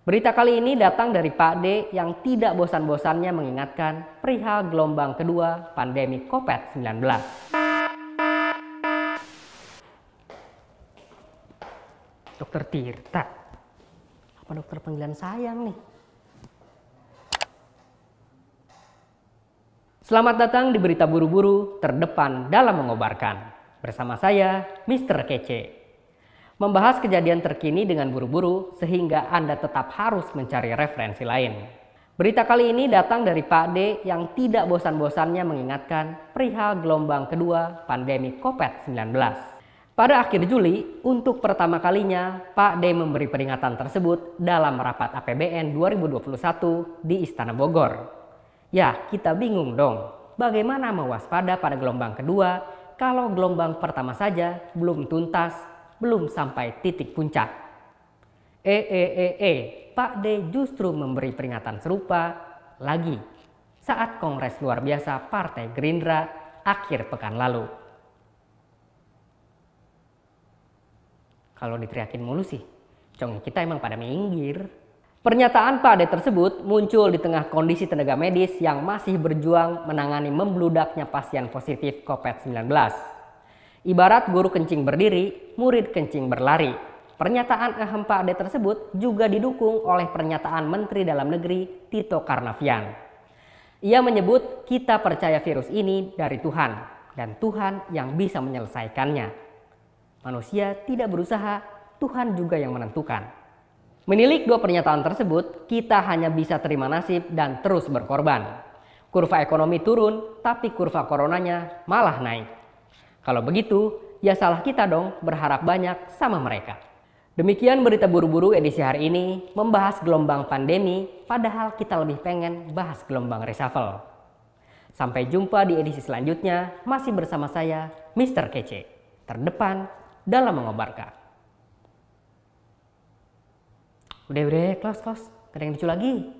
Berita kali ini datang dari Pak D yang tidak bosan-bosannya mengingatkan perihal gelombang kedua pandemi COVID-19. Dokter Tirta, apa dokter panggilan sayang nih? Selamat datang di Berita Buru-Buru, terdepan dalam mengobarkan. Bersama saya, Mr. Kece membahas kejadian terkini dengan buru-buru sehingga Anda tetap harus mencari referensi lain. Berita kali ini datang dari Pak D yang tidak bosan-bosannya mengingatkan perihal gelombang kedua pandemi COVID-19. Pada akhir Juli, untuk pertama kalinya, Pak D memberi peringatan tersebut dalam rapat APBN 2021 di Istana Bogor. Ya, kita bingung dong, bagaimana mewaspada pada gelombang kedua kalau gelombang pertama saja belum tuntas belum sampai titik puncak. EEEE, e, e, e, Pak D justru memberi peringatan serupa lagi saat Kongres Luar Biasa Partai Gerindra akhir pekan lalu. Kalau diteriakin mulu sih, congi kita emang pada minggir. Pernyataan Pak Ade tersebut muncul di tengah kondisi tenaga medis yang masih berjuang menangani membludaknya pasien positif COVID-19. Ibarat guru kencing berdiri, murid kencing berlari. Pernyataan Pak Ade tersebut juga didukung oleh pernyataan Menteri Dalam Negeri Tito Karnavian. Ia menyebut kita percaya virus ini dari Tuhan dan Tuhan yang bisa menyelesaikannya. Manusia tidak berusaha, Tuhan juga yang menentukan. Menilik dua pernyataan tersebut, kita hanya bisa terima nasib dan terus berkorban. Kurva ekonomi turun, tapi kurva coronanya malah naik. Kalau begitu, ya salah kita dong berharap banyak sama mereka. Demikian berita buru-buru edisi hari ini membahas gelombang pandemi, padahal kita lebih pengen bahas gelombang reshuffle. Sampai jumpa di edisi selanjutnya, masih bersama saya, Mr. Kece, terdepan dalam mengobarkan. Udah, udah, close, close. lucu lagi.